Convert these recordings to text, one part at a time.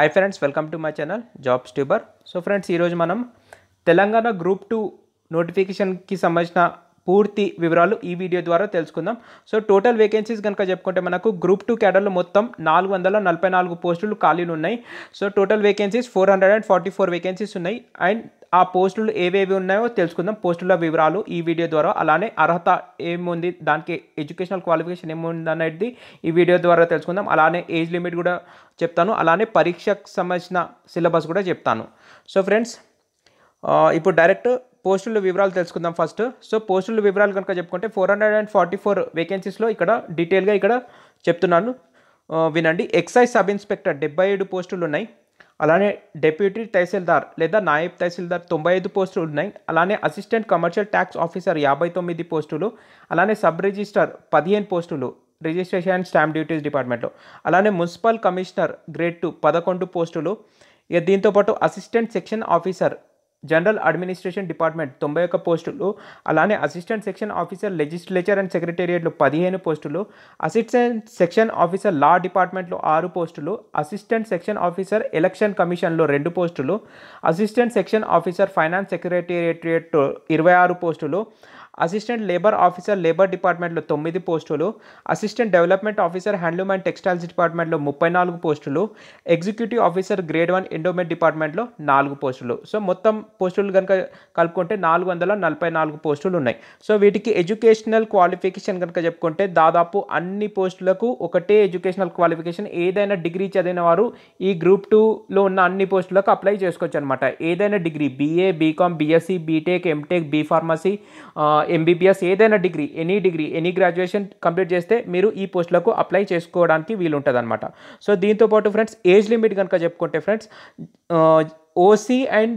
hi friends welcome to my channel jobs tuber so friends ఈరోజు మనం Telangana group two నోటిఫికేషన్కి సంబంధించిన పూర్తి వివరాలు ఈ వీడియో ద్వారా తెలుసుకుందాం సో టోటల్ వేకెన్సీస్ కనుక చెప్పుకుంటే మనకు గ్రూప్ టూ క్యాడర్లో మొత్తం నాలుగు వందల నలభై నాలుగు పోస్టులు ఖాళీలు ఉన్నాయి so total vacancies four hundred and forty four vacancies ఉన్నాయి అండ్ ఆ పోస్టులు ఏవేవి ఉన్నాయో తెలుసుకుందాం పోస్టుల వివరాలు ఈ వీడియో ద్వారా అలానే అర్హత ఏముంది దానికి ఎడ్యుకేషనల్ క్వాలిఫికేషన్ ఏముంది అనేది ఈ వీడియో ద్వారా తెలుసుకుందాం అలానే ఏజ్ లిమిట్ కూడా చెప్తాను అలానే పరీక్షకు సంబంధించిన సిలబస్ కూడా చెప్తాను సో ఫ్రెండ్స్ ఇప్పుడు డైరెక్ట్ పోస్టుల వివరాలు తెలుసుకుందాం ఫస్ట్ సో పోస్టుల వివరాలు కనుక చెప్పుకుంటే four hundred and forty four వేకెన్సీస్లో ఇక్కడ డీటెయిల్గా ఇక్కడ చెప్తున్నాను వినండి ఎక్సైజ్ సబ్ ఇన్స్పెక్టర్ డెబ్బై ఏడు పోస్టులు ఉన్నాయి అలానే డెప్యూటీ తహసీల్దార్ లేదా నాయబ్ తహసీల్దార్ తొంభై ఐదు పోస్టులు ఉన్నాయి అలానే అసిస్టెంట్ కమర్షియల్ ట్యాక్స్ ఆఫీసర్ యాభై తొమ్మిది పోస్టులు అలానే సబ్ రిజిస్టర్ పదిహేను పోస్టులు రిజిస్ట్రేషన్ అండ్ స్టాంప్ డ్యూటీస్ డిపార్ట్మెంట్లో అలానే మున్సిపల్ కమిషనర్ గ్రేడ్ టూ పదకొండు పోస్టులు ఇక దీంతోపాటు assistant section officer general administration department తొంభై ఒక్క పోస్టులు అలానే assistant section officer legislature and సెక్రటేరియట్లు పదిహేను పోస్టులు అసిస్టెంట్ సెక్షన్ ఆఫీసర్ లా డిపార్ట్మెంట్లో ఆరు పోస్టులు అసిస్టెంట్ సెక్షన్ ఆఫీసర్ ఎలక్షన్ కమిషన్లో రెండు పోస్టులు assistant section officer finance secretariat ఇరవై ఆరు పోస్టులు అసిస్టెంట్ లేబర్ ఆఫీసర్ లేబర్ డిపార్ట్మెంట్లో తొమ్మిది పోస్టులు assistant development officer handloom and textiles డిపార్ట్మెంట్లో ముప్పై నాలుగు పోస్టులు executive officer grade one endowment డిపార్ట్మెంట్లో నాలుగు పోస్టులు సో మొత్తం పోస్టులు కనుక కలుపుకుంటే నాలుగు వందల నలభై నాలుగు పోస్టులు ఉన్నాయి సో వీటికి ఎడ్యుకేషనల్ క్వాలిఫికేషన్ కనుక చెప్పుకుంటే దాదాపు అన్ని పోస్టులకు ఒకటే ఎడ్యుకేషనల్ క్వాలిఫికేషన్ ఏదైనా డిగ్రీ చదివిన వారు ఈ గ్రూప్ టూలో ఉన్న అన్ని పోస్టులకు అప్లై చేసుకోవచ్చు అనమాట ఏదైనా degree BA BCom BSc BTech MTech B pharmacy MBBS ఏదైనా degree any degree any graduation complete చేస్తే మీరు ఈ పోస్టులకు అప్లై చేసుకోవడానికి వీలుంటుంది అనమాట సో దీంతోపాటు ఫ్రెండ్స్ ఏజ్ లిమిట్ కనుక చెప్పుకుంటే ఫ్రెండ్స్ ఓసీ అండ్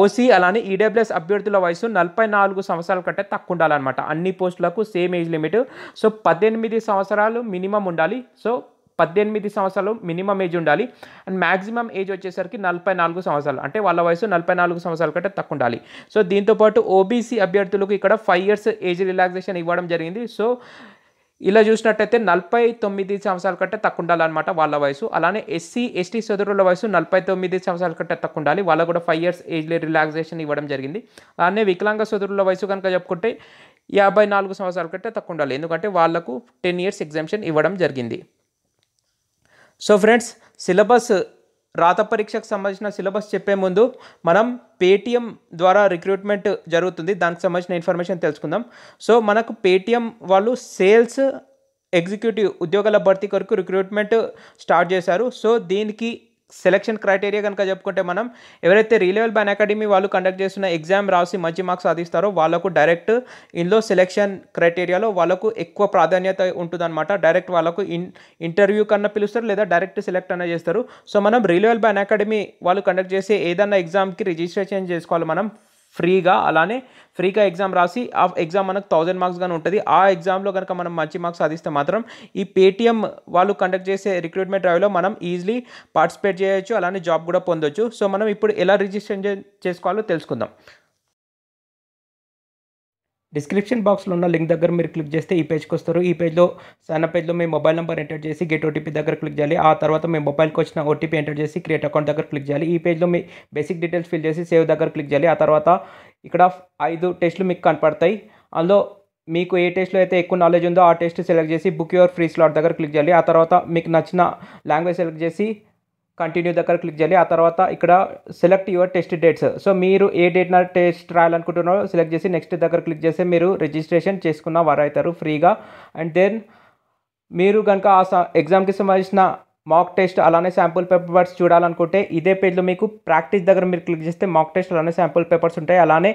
ఓసీ అలానే ఈడబ్ల్యూఎస్ e అభ్యర్థుల వయసు నలభై నాలుగు సంవత్సరాల కంటే తక్కువ ఉండాలన్నమాట అన్ని పోస్టులకు సేమ్ ఏజ్ లిమిట్ సో పద్దెనిమిది సంవత్సరాలు మినిమం ఉండాలి సో పద్దెనిమిది సంవత్సరాలు మినిమం ఏజ్ ఉండాలి అండ్ మ్యాక్సిమం ఏజ్ వచ్చేసరికి నలభై నాలుగు సంవత్సరాలు అంటే వాళ్ళ వయసు నలభై నాలుగు సంవత్సరాల కంటే తక్కువ ఉండాలి సో దీంతోపాటు ఓబీసీ అభ్యర్థులకు ఇక్కడ ఫైవ్ ఇయర్స్ ఏజ్ రిలాక్సేషన్ ఇవ్వడం జరిగింది సో ఇలా చూసినట్టయితే నలభై తొమ్మిది సంవత్సరాల కంటే తక్కువ ఉండాలన్నమాట వాళ్ళ వయసు అలానే ఎస్సీ ఎస్టీ సోదరుల వయసు నలభై తొమ్మిది సంవత్సరాల కంటే తక్కువ ఉండాలి వాళ్ళకు కూడా ఫైవ్ ఇయర్స్ ఏజ్లీ రిలాక్సేషన్ ఇవ్వడం జరిగింది అలానే వికలాంగ సోదరుల వయసు కనుక చెప్పుకుంటే యాభై నాలుగు సంవత్సరాల కంటే తక్కువ ఉండాలి ఎందుకంటే వాళ్లకు టెన్ ఇయర్స్ ఎగ్జామ్షన్ ఇవ్వడం జరిగింది సో ఫ్రెండ్స్ సిలబస్ రాత పరీక్షకు సంబంధించిన సిలబస్ చెప్పే ముందు మనం పేటీఎం ద్వారా రిక్రూట్మెంట్ జరుగుతుంది దానికి సంబంధించిన ఇన్ఫర్మేషన్ తెలుసుకుందాం సో మనకు పేటీఎం వాళ్ళు సేల్స్ ఎగ్జిక్యూటివ్ ఉద్యోగాల భర్తీ కొరకు రిక్రూట్మెంట్ స్టార్ట్ చేశారు సో దీనికి సెలక్షన్ క్రైటీరియా కనుక చెప్పుకుంటే మనం ఎవరైతే రీలెవెల్ బ్యాన్ అకాడమీ వాళ్ళు కండక్ట్ చేస్తున్న ఎగ్జామ్ రాసి మంచి మార్క్స్ సాధిస్తారో వాళ్ళకు డైరెక్ట్ ఇందులో సెలెక్షన్ క్రైటీరియాలో వాళ్ళకు ఎక్కువ ప్రాధాన్యత ఉంటుందన్నమాట డైరెక్ట్ వాళ్ళకు ఇన్ ఇంటర్వ్యూ కన్నా పిలుస్తారు లేదా డైరెక్ట్ సెలెక్ట్ అన్న చేస్తారు సో మనం రీలెవెల్ బ్యాన్ అకాడమీ వాళ్ళు కండక్ట్ చేసే ఏదన్నా ఎగ్జామ్కి రిజిస్ట్రేషన్ చేసుకోవాలి మనం ఫ్రీగా అలానే ఫ్రీగా ఎగ్జామ్ రాసి ఆ ఎగ్జామ్ మనకు థౌజండ్ మార్క్స్ కానీ ఉంటుంది ఆ ఎగ్జామ్లో కనుక మనం మంచి మార్క్స్ సాధిస్తే మాత్రం ఈ పేటీఎం వాళ్ళు కండక్ట్ చేసే రిక్రూట్మెంట్ డ్రైవ్లో మనం ఈజీలీ పార్టిసిపేట్ చేయొచ్చు అలానే జాబ్ కూడా పొందొచ్చు సో మనం ఇప్పుడు ఎలా రిజిస్ట్రేషన్ చేసుకోవాలో తెలుసుకుందాం డిస్క్రిప్షన్ బాక్స్లో ఉన్న లింక్ దగ్గర మీరు క్లిక్ చేస్తే ఈ పేజ్కి వస్తారు ఈ పేజ్లో సన్న పేజ్లో మీ మొబైల్ నెంబర్ ఎంటర్ చేసి గెట్ ఓటీపీ దగ్గర క్లిక్ చేయాలి ఆ తర్వాత మీ మొబైల్కి వచ్చిన ఓటీపీ ఎంటర్ చేసి క్రియేట్ అకౌంట్ దగ్గర క్లిక్ చేయాలి ఈ పేజ్లో మీ బేసిక్ డీటెయిల్స్ ఫిల్ చేసి సేవ్ దగ్గర క్లిక్ చేయాలి ఆ తర్వాత ఇక్కడ ఐదు టెస్ట్లు మీకు కనపడతాయి అందులో మీకు ఏ టెస్ట్లో అయితే ఎక్కువ నాలెడ్జ్ ఉందో ఆ టెస్ట్ సెలెక్ట్ చేసి బుక్ యువర్ ఫ్రీ స్లాట్ దగ్గర క్లిక్ చేయాలి ఆ తర్వాత మీకు నచ్చిన లాంగ్వేజ్ సెలెక్ట్ చేసి కంటిన్యూ దగ్గర క్లిక్ చేయాలి ఆ తర్వాత ఇక్కడ select your test dates so మీరు ఏ డేట్న టెస్ట్ రాయాలనుకుంటున్నారో సెలెక్ట్ చేసి నెక్స్ట్ దగ్గర క్లిక్ చేస్తే మీరు రిజిస్ట్రేషన్ చేసుకున్న వారు అవుతారు ఫ్రీగా అండ్ దెన్ మీరు కనుక ఆ ఎగ్జామ్కి సంబంధించిన మాక్ టెస్ట్ అలానే శాంపుల్ పేపర్స్ చూడాలనుకుంటే ఇదే పేజ్లో మీకు ప్రాక్టీస్ దగ్గర మీరు క్లిక్ చేస్తే మాక్ టెస్ట్ అలానే శాంపుల్ పేపర్స్ ఉంటాయి అలానే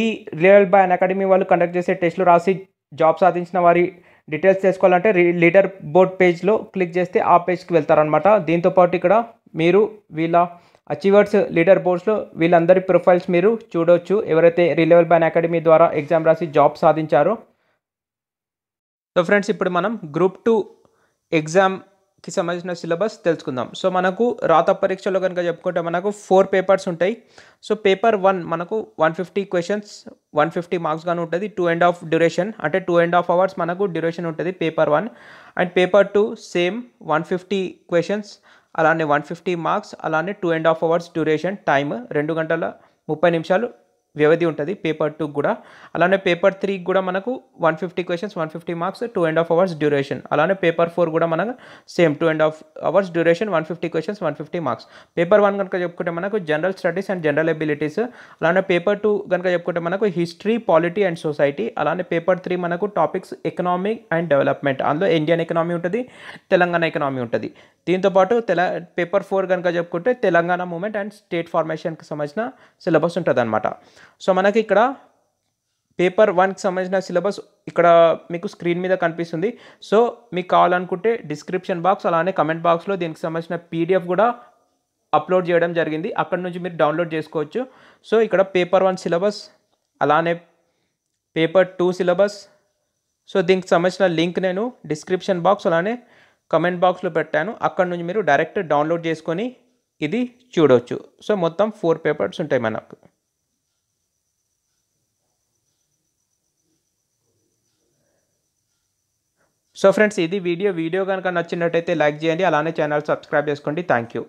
ఈ రియల్ బై అకాడమీ వాళ్ళు కండక్ట్ చేసే టెస్ట్లు రాసి జాబ్ సాధించిన వారి డీటెయిల్స్ తెలుసుకోవాలంటే లీడర్ బోర్డ్ పేజ్లో క్లిక్ చేస్తే ఆ పేజ్కి వెళ్తారనమాట దీంతోపాటు ఇక్కడ మీరు వీళ్ళ అచీవర్స్ లీడర్ బోర్డ్స్లో వీళ్ళందరి ప్రొఫైల్స్ మీరు చూడవచ్చు ఎవరైతే రిలెవల్ బ్యాన్ అకాడమీ ద్వారా ఎగ్జామ్ రాసి జాబ్ సాధించారో సో ఫ్రెండ్స్ ఇప్పుడు మనం గ్రూప్ టూ ఎగ్జామ్కి సంబంధించిన సిలబస్ తెలుసుకుందాం సో మనకు రాత పరీక్షలో కనుక చెప్పుకుంటే మనకు ఫోర్ పేపర్స్ ఉంటాయి సో పేపర్ వన్ మనకు one fifty questions one fifty marks కానీ ఉంటుంది టూ అండ్ హాఫ్ డ్యూరేషన్ అంటే టూ అండ్ హాఫ్ అవర్స్ మనకు డ్యూరేషన్ ఉంటుంది paper one and paper two same one fifty questions అలానే వన్ ఫిఫ్టీ మార్క్స్ అలానే two and half hours duration time రెండు గంటల ముప్పై నిమిషాలు వ్యవధి ఉంటుంది పేపర్ టూకి కూడా అలానే పేపర్ త్రీకి కూడా మనకు one fifty questions one fifty marks two and half hours duration అలానే పేపర్ ఫోర్ కూడా మనకు same two and half hours duration one fifty questions one fifty marks paper one కనుక చెప్పుకుంటే మనకు general studies and general abilities అలానే paper two కనుక చెప్పుకుంటే మనకు హిస్టరీ పాలిటీ అండ్ సొసైటీ అలానే పేపర్ త్రీ మనకు టాపిక్స్ ఎకనామిక్ అండ్ డెవలప్మెంట్ అందులో ఇండియన్ ఎకనామీ ఉంటుంది తెలంగాణ ఎకనామీ ఉంటుంది దీంతోపాటు తెల పేపర్ ఫోర్ కనుక చెప్పుకుంటే తెలంగాణ మూమెంట్ అండ్ స్టేట్ ఫార్మేషన్కి సంబంధించిన సిలబస్ ఉంటుంది అనమాట సో మనకి ఇక్కడ పేపర్ వన్కి సంబంధించిన సిలబస్ ఇక్కడ మీకు స్క్రీన్ మీద కనిపిస్తుంది సో మీకు కావాలనుకుంటే డిస్క్రిప్షన్ బాక్స్ అలానే కమెంట్ బాక్స్లో దీనికి సంబంధించిన పీడిఎఫ్ కూడా అప్లోడ్ చేయడం జరిగింది అక్కడ నుంచి మీరు డౌన్లోడ్ చేసుకోవచ్చు సో ఇక్కడ పేపర్ వన్ సిలబస్ అలానే పేపర్ టూ సిలబస్ సో దీనికి సంబంధించిన లింక్ నేను డిస్క్రిప్షన్ బాక్స్ అలానే కమెంట్ బాక్స్లో పెట్టాను అక్కడ నుంచి మీరు డైరెక్ట్ డౌన్లోడ్ చేసుకొని ఇది చూడవచ్చు సో మొత్తం ఫోర్ పేపర్స్ ఉంటాయి మనకు సో ఫ్రెండ్స్ ఇది వీడియో వీడియో కనుక నచ్చినట్టయితే లైక్ చేయండి అలానే ఛానల్ సబ్స్క్రైబ్ చేసుకోండి థ్యాంక్ యూ